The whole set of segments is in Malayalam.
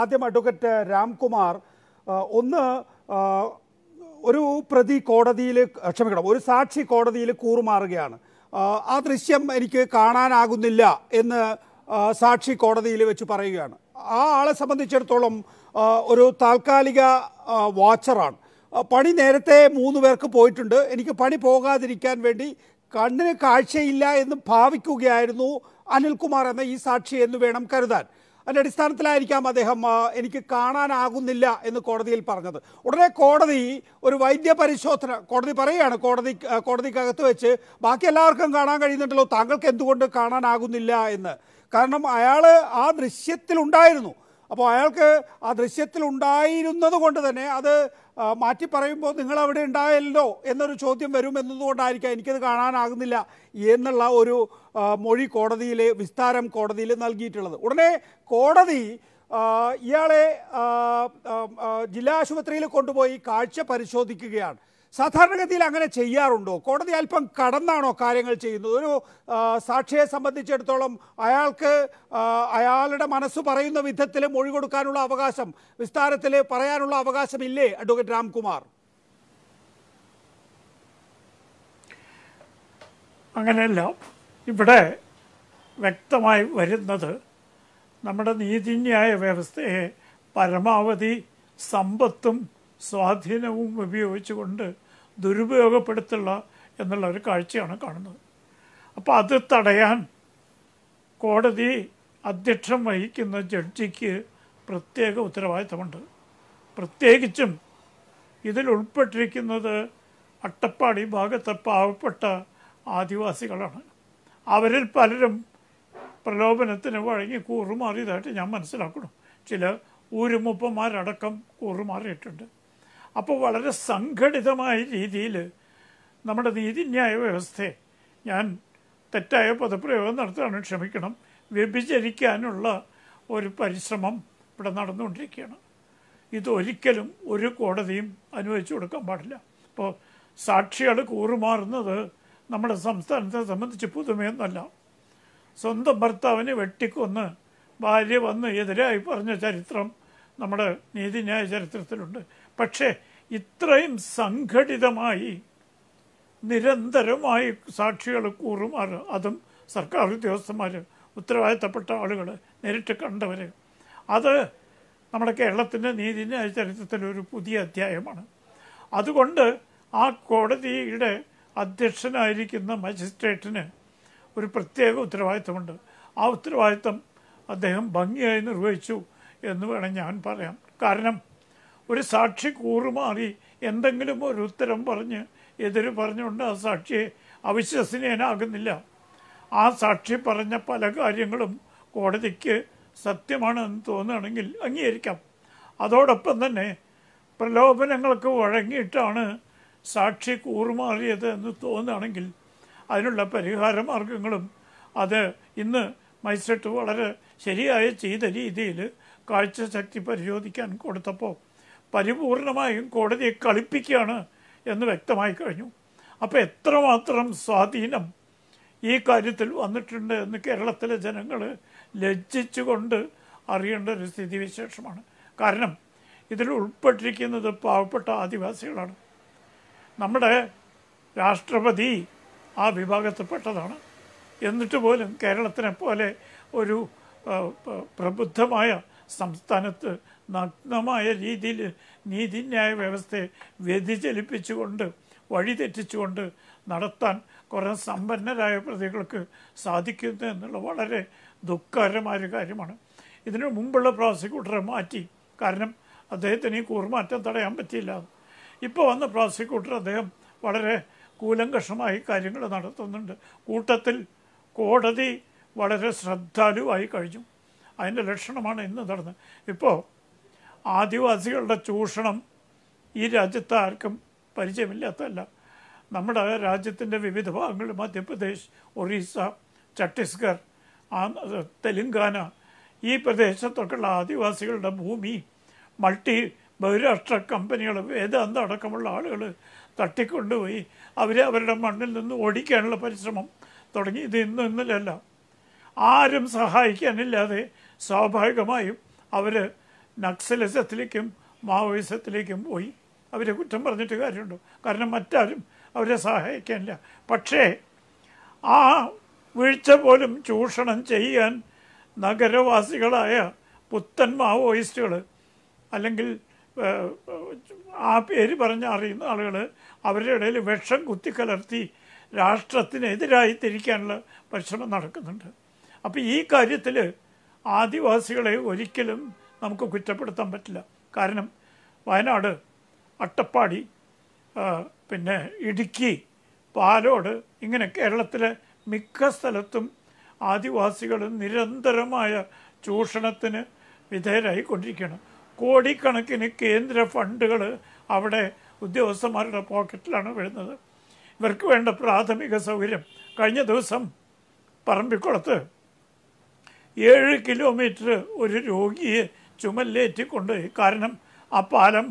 ആദ്യം അഡ്വക്കേറ്റ് രാംകുമാർ ഒന്ന് ഒരു പ്രതി കോടതിയിൽ ക്ഷമിക്കണം ഒരു സാക്ഷി കോടതിയിൽ കൂറുമാറുകയാണ് ആ ദൃശ്യം എനിക്ക് കാണാനാകുന്നില്ല എന്ന് സാക്ഷി കോടതിയിൽ വെച്ച് പറയുകയാണ് ആ ആളെ സംബന്ധിച്ചിടത്തോളം ഒരു താൽക്കാലിക വാച്ചറാണ് പണി നേരത്തെ മൂന്ന് പേർക്ക് പോയിട്ടുണ്ട് എനിക്ക് പണി പോകാതിരിക്കാൻ വേണ്ടി കണ്ണിന് കാഴ്ചയില്ല എന്ന് ഭാവിക്കുകയായിരുന്നു അനിൽകുമാർ എന്ന ഈ സാക്ഷി എന്ന് വേണം കരുതാൻ അതിൻ്റെ അടിസ്ഥാനത്തിലായിരിക്കാം അദ്ദേഹം എനിക്ക് കാണാനാകുന്നില്ല എന്ന് കോടതിയിൽ പറഞ്ഞത് ഉടനെ കോടതി ഒരു വൈദ്യ പരിശോധന കോടതി പറയുകയാണ് കോടതി കോടതിക്കകത്ത് വെച്ച് ബാക്കി എല്ലാവർക്കും കാണാൻ കഴിയുന്നുണ്ടല്ലോ താങ്കൾക്ക് എന്തുകൊണ്ട് കാണാനാകുന്നില്ല എന്ന് കാരണം അയാൾ ആ ദൃശ്യത്തിലുണ്ടായിരുന്നു അപ്പോൾ അയാൾക്ക് ആ ദൃശ്യത്തിലുണ്ടായിരുന്നത് കൊണ്ട് തന്നെ അത് മാറ്റി പറയുമ്പോൾ നിങ്ങൾ അവിടെ ഉണ്ടായല്ലോ എന്നൊരു ചോദ്യം വരും എന്നതുകൊണ്ടായിരിക്കാം എനിക്കത് കാണാനാകുന്നില്ല എന്നുള്ള ഒരു മൊഴി കോടതിയിൽ വിസ്താരം കോടതിയിൽ നൽകിയിട്ടുള്ളത് ഉടനെ കോടതി ഇയാളെ ജില്ലാ ആശുപത്രിയിൽ കൊണ്ടുപോയി കാഴ്ച പരിശോധിക്കുകയാണ് സാധാരണഗതിയിൽ അങ്ങനെ ചെയ്യാറുണ്ടോ കോടതി അല്പം കടന്നാണോ കാര്യങ്ങൾ ചെയ്യുന്നത് ഒരു സാക്ഷിയെ സംബന്ധിച്ചിടത്തോളം അയാൾക്ക് അയാളുടെ മനസ്സ് പറയുന്ന വിധത്തിൽ മൊഴി കൊടുക്കാനുള്ള അവകാശം വിസ്താരത്തിൽ പറയാനുള്ള അവകാശമില്ലേ അഡ്വക്കേറ്റ് രാംകുമാർ അങ്ങനെയല്ല ഇവിടെ വ്യക്തമായി വരുന്നത് നമ്മുടെ നീതിന്യായ വ്യവസ്ഥയെ പരമാവധി സമ്പത്തും സ്വാധീനവും ഉപയോഗിച്ചുകൊണ്ട് ദുരുപയോഗപ്പെടുത്തുള്ള എന്നുള്ള ഒരു കാഴ്ചയാണ് കാണുന്നത് അപ്പോൾ അത് തടയാൻ കോടതി അധ്യക്ഷം വഹിക്കുന്ന ജഡ്ജിക്ക് പ്രത്യേക ഉത്തരവാദിത്തമുണ്ട് പ്രത്യേകിച്ചും ഇതിൽ ഉൾപ്പെട്ടിരിക്കുന്നത് അട്ടപ്പാടി ഭാഗത്തെ പാവപ്പെട്ട ആദിവാസികളാണ് അവരിൽ പലരും പ്രലോഭനത്തിന് വഴങ്ങി കൂറുമാറിയതായിട്ട് ഞാൻ മനസ്സിലാക്കണം ചില ഊരുമുപ്പന്മാരടക്കം കൂറുമാറിയിട്ടുണ്ട് അപ്പോൾ വളരെ സംഘടിതമായ രീതിയിൽ നമ്മുടെ നീതിന്യായ വ്യവസ്ഥയെ ഞാൻ തെറ്റായ പദപ്രയോഗം നടത്താണ് ക്ഷമിക്കണം വ്യഭിചരിക്കാനുള്ള ഒരു പരിശ്രമം ഇവിടെ നടന്നുകൊണ്ടിരിക്കുകയാണ് ഇതൊരിക്കലും ഒരു കോടതിയും അനുവദിച്ചു കൊടുക്കാൻ പാടില്ല ഇപ്പോൾ സാക്ഷികൾ കൂറുമാറുന്നത് നമ്മുടെ സംസ്ഥാനത്തെ സംബന്ധിച്ച് പുതുമയൊന്നല്ല സ്വന്തം ഭർത്താവിനെ വെട്ടിക്കൊന്ന് ഭാര്യ വന്ന് എതിരായി പറഞ്ഞ ചരിത്രം നമ്മുടെ നീതിന്യായ ചരിത്രത്തിലുണ്ട് പക്ഷേ ഇത്രയും സംഘടിതമായി നിരന്തരമായി സാക്ഷികൾ കൂറും അതും സർക്കാർ ഉദ്യോഗസ്ഥന്മാർ ഉത്തരവാദിത്തപ്പെട്ട ആളുകൾ നേരിട്ട് കണ്ടവർ അത് നമ്മുടെ കേരളത്തിൻ്റെ നീതിന്യായ ചരിത്രത്തിൽ ഒരു പുതിയ അധ്യായമാണ് അതുകൊണ്ട് ആ കോടതിയുടെ അധ്യക്ഷനായിരിക്കുന്ന മജിസ്ട്രേറ്റിന് ഒരു പ്രത്യേക ഉത്തരവാദിത്തമുണ്ട് ആ ഉത്തരവാദിത്തം അദ്ദേഹം ഭംഗിയായി നിർവഹിച്ചു എന്ന് വേണം ഞാൻ പറയാം കാരണം ഒരു സാക്ഷി കൂറുമാറി എന്തെങ്കിലും ഒരു ഉത്തരം പറഞ്ഞ് എതിര് പറഞ്ഞുകൊണ്ട് ആ സാക്ഷിയെ അവിശ്വസനീയനാകുന്നില്ല ആ സാക്ഷി പറഞ്ഞ പല കാര്യങ്ങളും കോടതിക്ക് സത്യമാണെന്ന് തോന്നുകയാണെങ്കിൽ അംഗീകരിക്കാം അതോടൊപ്പം തന്നെ പ്രലോഭനങ്ങൾക്ക് വഴങ്ങിയിട്ടാണ് സാക്ഷി കൂറുമാറിയത് എന്ന് തോന്നുകയാണെങ്കിൽ അതിനുള്ള പരിഹാര മാർഗങ്ങളും അത് ഇന്ന് മജിസ്ട്രേറ്റ് വളരെ ശരിയായ ചെയ്ത രീതിയിൽ കാഴ്ചശക്തി പരിശോധിക്കാൻ കൊടുത്തപ്പോൾ പരിപൂർണമായും കോടതിയെ കളിപ്പിക്കുകയാണ് എന്ന് വ്യക്തമായി കഴിഞ്ഞു അപ്പോൾ എത്രമാത്രം സ്വാധീനം ഈ കാര്യത്തിൽ വന്നിട്ടുണ്ട് എന്ന് കേരളത്തിലെ ജനങ്ങൾ ലജ്ജിച്ചുകൊണ്ട് അറിയേണ്ട ഒരു സ്ഥിതിവിശേഷമാണ് കാരണം ഇതിൽ ഉൾപ്പെട്ടിരിക്കുന്നത് പാവപ്പെട്ട ആദിവാസികളാണ് നമ്മുടെ രാഷ്ട്രപതി ആ വിഭാഗത്തിൽപ്പെട്ടതാണ് എന്നിട്ട് പോലും കേരളത്തിനെ പോലെ ഒരു പ്രബുദ്ധമായ സംസ്ഥാനത്ത് നഗ്നമായ രീതിയിൽ നീതിന്യായ വ്യവസ്ഥയെ വ്യതിചലിപ്പിച്ചുകൊണ്ട് വഴിതെറ്റിച്ചുകൊണ്ട് നടത്താൻ കുറേ സമ്പന്നരായ പ്രതികൾക്ക് സാധിക്കുന്നു എന്നുള്ള വളരെ ദുഃഖകരമായൊരു കാര്യമാണ് ഇതിനു മുമ്പുള്ള പ്രോസിക്യൂട്ടറെ മാറ്റി കാരണം അദ്ദേഹത്തിന് ഈ കൂർമാറ്റം തടയാൻ പറ്റിയില്ല ഇപ്പോൾ വന്ന പ്രോസിക്യൂട്ടർ അദ്ദേഹം വളരെ കൂലങ്കഷമായി കാര്യങ്ങൾ നടത്തുന്നുണ്ട് കൂട്ടത്തിൽ കോടതി വളരെ ശ്രദ്ധാലുവായി കഴിഞ്ഞു അതിൻ്റെ ലക്ഷണമാണ് ഇന്ന് നടന്നത് ഇപ്പോൾ ആദിവാസികളുടെ ചൂഷണം ഈ രാജ്യത്ത് ആർക്കും പരിചയമില്ലാത്തതല്ല നമ്മുടെ രാജ്യത്തിൻ്റെ വിവിധ ഭാഗങ്ങൾ മധ്യപ്രദേശ് ഒറീസ ഛത്തീസ്ഗർ തെലുങ്കാന ഈ പ്രദേശത്തൊക്കെയുള്ള ആദിവാസികളുടെ ഭൂമി മൾട്ടി ബഹുരാഷ്ട്ര കമ്പനികൾ വേദാന്ത അടക്കമുള്ള ആളുകൾ തട്ടിക്കൊണ്ടുപോയി അവരെ അവരുടെ മണ്ണിൽ നിന്ന് ഓടിക്കാനുള്ള പരിശ്രമം തുടങ്ങി ഇത് ഇന്നും ഇന്നലെയല്ല ആരും സഹായിക്കാനില്ലാതെ സ്വാഭാവികമായും അവർ നക്സലിസത്തിലേക്കും മാവോയിസത്തിലേക്കും പോയി അവരെ കുറ്റം പറഞ്ഞിട്ട് കാര്യമുണ്ടോ കാരണം മറ്റാരും അവരെ സഹായിക്കാനില്ല പക്ഷേ ആ വീഴ്ച പോലും ചൂഷണം ചെയ്യാൻ നഗരവാസികളായ പുത്തൻ മാവോയിസ്റ്റുകൾ അല്ലെങ്കിൽ ആ പേര് പറഞ്ഞ അറിയുന്ന ആളുകൾ അവരുടെ ഇടയിൽ വിഷം കുത്തിക്കലർത്തി രാഷ്ട്രത്തിനെതിരായി തിരിക്കാനുള്ള പരിശ്രമം നടക്കുന്നുണ്ട് അപ്പോൾ ഈ കാര്യത്തിൽ ആദിവാസികളെ ഒരിക്കലും നമുക്ക് കുറ്റപ്പെടുത്താൻ പറ്റില്ല കാരണം വയനാട് അട്ടപ്പാടി പിന്നെ ഇടുക്കി പാലോട് ഇങ്ങനെ കേരളത്തിലെ മിക്ക സ്ഥലത്തും ആദിവാസികൾ നിരന്തരമായ ചൂഷണത്തിന് വിധേയരായി കൊണ്ടിരിക്കുകയാണ് കോടിക്കണക്കിന് കേന്ദ്ര ഫണ്ടുകൾ അവിടെ ഉദ്യോഗസ്ഥന്മാരുടെ പോക്കറ്റിലാണ് വരുന്നത് ഇവർക്ക് വേണ്ട പ്രാഥമിക സൗകര്യം കഴിഞ്ഞ ദിവസം പറമ്പിക്കുളത്ത് ഏഴ് കിലോമീറ്റർ ഒരു രോഗിയെ ചുമലിലേറ്റി കൊണ്ടുപോയി കാരണം ആ പാലം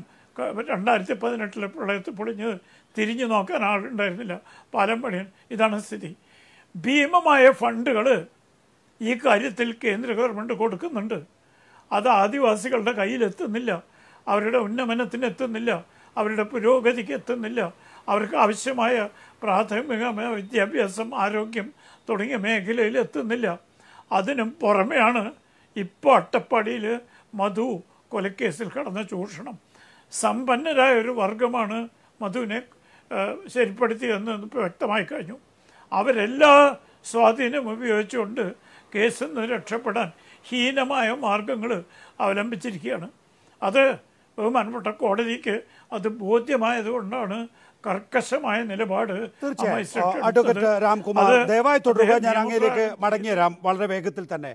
രണ്ടായിരത്തി പതിനെട്ടിലെ പ്രളയത്തിൽ പൊളിഞ്ഞ് തിരിഞ്ഞു നോക്കാൻ ആളുണ്ടായിരുന്നില്ല പാലം പണിയാൻ ഇതാണ് സ്ഥിതി ഭീമമായ ഫണ്ടുകൾ ഈ കാര്യത്തിൽ കേന്ദ്ര ഗവൺമെൻറ് കൊടുക്കുന്നുണ്ട് അത് ആദിവാസികളുടെ കയ്യിലെത്തുന്നില്ല അവരുടെ ഉന്നമനത്തിന് എത്തുന്നില്ല അവരുടെ പുരോഗതിക്ക് എത്തുന്നില്ല അവർക്ക് ആവശ്യമായ പ്രാഥമിക വിദ്യാഭ്യാസം ആരോഗ്യം തുടങ്ങിയ മേഖലയിൽ എത്തുന്നില്ല അതിനും പുറമെയാണ് ഇപ്പോൾ അട്ടപ്പാടിയിൽ മധു കൊലക്കേസിൽ കടന്ന ചൂഷണം സമ്പന്നരായ ഒരു വർഗമാണ് മധുവിനെ ശരിപ്പെടുത്തിയെന്ന് വ്യക്തമായി കഴിഞ്ഞു അവരെല്ലാ സ്വാധീനം ഉപയോഗിച്ചുകൊണ്ട് കേസിൽ നിന്ന് രക്ഷപ്പെടാൻ ഹീനമായ മാർഗങ്ങൾ അവലംബിച്ചിരിക്കുകയാണ് അത് ബഹുമാനപ്പെട്ട കോടതിക്ക് അത് ബോധ്യമായതുകൊണ്ടാണ് കർക്കശമായ നിലപാട് തീർച്ചയായും അഡ്വക്കേറ്റ് രാംകുമാർ ദയവായി തുടരുക ഞാൻ അങ്ങയിലേക്ക് മടങ്ങിയ രാം വളരെ വേഗത്തിൽ തന്നെ